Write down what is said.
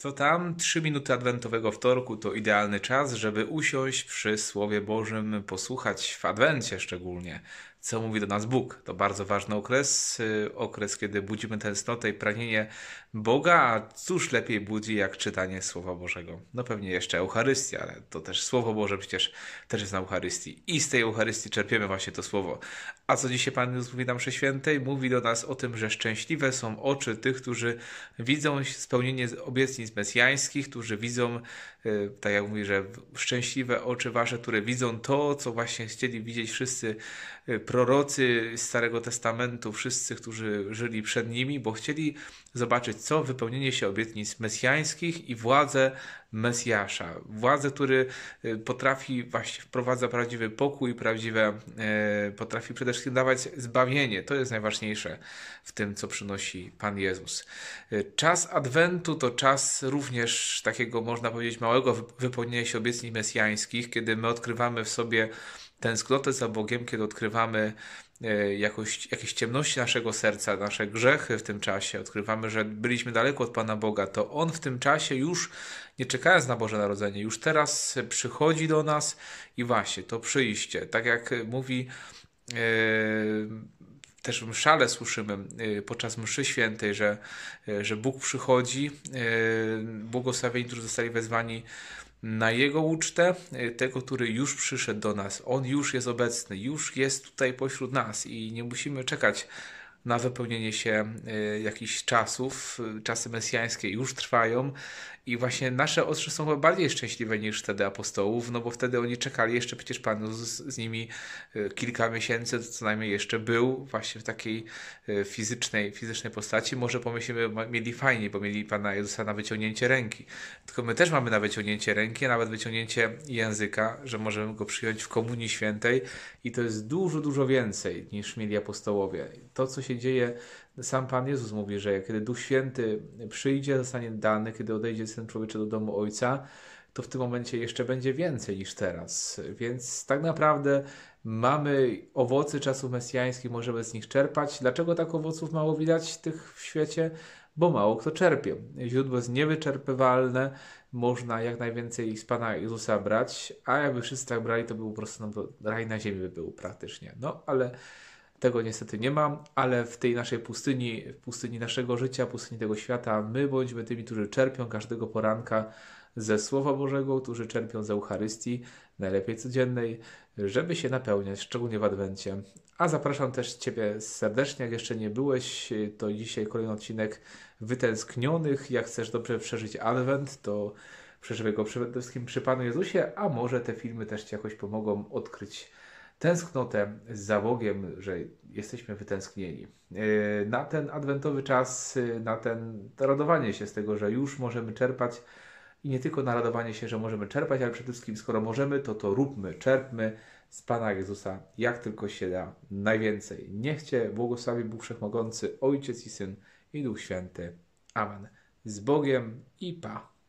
Co tam? Trzy minuty adwentowego wtorku to idealny czas, żeby usiąść przy Słowie Bożym, posłuchać w adwencie szczególnie co mówi do nas Bóg. To bardzo ważny okres, y, okres, kiedy budzimy tęsknotę i pragnienie Boga, a cóż lepiej budzi jak czytanie Słowa Bożego. No pewnie jeszcze Eucharystia, ale to też Słowo Boże przecież też jest na Eucharystii i z tej Eucharystii czerpiemy właśnie to Słowo. A co dzisiaj Pan Jezus mówi na mszy świętej? Mówi do nas o tym, że szczęśliwe są oczy tych, którzy widzą spełnienie obietnic mesjańskich, którzy widzą, y, tak jak mówi, że szczęśliwe oczy wasze, które widzą to, co właśnie chcieli widzieć wszyscy Y, prorocy Starego Testamentu, wszyscy, którzy żyli przed nimi, bo chcieli zobaczyć, co wypełnienie się obietnic mesjańskich i władzę Mesjasza. Władzę, który y, potrafi właśnie wprowadza prawdziwy pokój, prawdziwe, y, potrafi przede wszystkim dawać zbawienie. To jest najważniejsze w tym, co przynosi Pan Jezus. Czas Adwentu to czas również takiego, można powiedzieć, małego wypełnienia się obietnic mesjańskich, kiedy my odkrywamy w sobie tęsknotę za Bogiem, kiedy odkrywamy e, jakoś, jakieś ciemności naszego serca, nasze grzechy w tym czasie, odkrywamy, że byliśmy daleko od Pana Boga, to On w tym czasie już nie czekając na Boże Narodzenie, już teraz przychodzi do nas i właśnie to przyjście. Tak jak mówi. Yy, też w mszale słyszymy e, podczas mszy świętej, że, że Bóg przychodzi, błogosławieni, którzy zostali wezwani na Jego ucztę, e, tego, który już przyszedł do nas. On już jest obecny, już jest tutaj pośród nas i nie musimy czekać na wypełnienie się y, jakichś czasów. Czasy mesjańskie już trwają i właśnie nasze ostrze są chyba bardziej szczęśliwe niż wtedy apostołów, no bo wtedy oni czekali jeszcze, przecież Pan z, z nimi y, kilka miesięcy co najmniej jeszcze był właśnie w takiej y, fizycznej, fizycznej postaci. Może pomyślimy, mieli fajnie, bo mieli Pana Jezusa na wyciągnięcie ręki. Tylko my też mamy na wyciągnięcie ręki, a nawet wyciągnięcie języka, że możemy go przyjąć w Komunii Świętej i to jest dużo, dużo więcej niż mieli apostołowie. To, co się się dzieje. Sam Pan Jezus mówi, że kiedy Duch Święty przyjdzie, zostanie dany, kiedy odejdzie Syn Człowieczy do domu Ojca, to w tym momencie jeszcze będzie więcej niż teraz. Więc tak naprawdę mamy owoce czasów mesjańskich, możemy z nich czerpać. Dlaczego tak owoców mało widać tych w świecie? Bo mało kto czerpie. Źródło jest niewyczerpywalne, można jak najwięcej z Pana Jezusa brać, a jakby wszyscy tak brali, to był po prostu no, raj na ziemi by był praktycznie. No ale tego niestety nie mam, ale w tej naszej pustyni, w pustyni naszego życia, pustyni tego świata, my bądźmy tymi, którzy czerpią każdego poranka ze Słowa Bożego, którzy czerpią z Eucharystii, najlepiej codziennej, żeby się napełniać, szczególnie w Adwencie. A zapraszam też Ciebie serdecznie, jak jeszcze nie byłeś, to dzisiaj kolejny odcinek Wytęsknionych. Jak chcesz dobrze przeżyć Adwent, to przeżywaj go przede wszystkim przy Panu Jezusie, a może te filmy też Ci jakoś pomogą odkryć tęsknotę z załogiem, że jesteśmy wytęsknieni. E, na ten adwentowy czas, e, na ten radowanie się z tego, że już możemy czerpać i nie tylko na radowanie się, że możemy czerpać, ale przede wszystkim, skoro możemy, to to róbmy, czerpmy z Pana Jezusa, jak tylko się da, najwięcej. Niech Cię błogosławi Bóg Wszechmogący, Ojciec i Syn i Duch Święty. Amen. Z Bogiem i pa.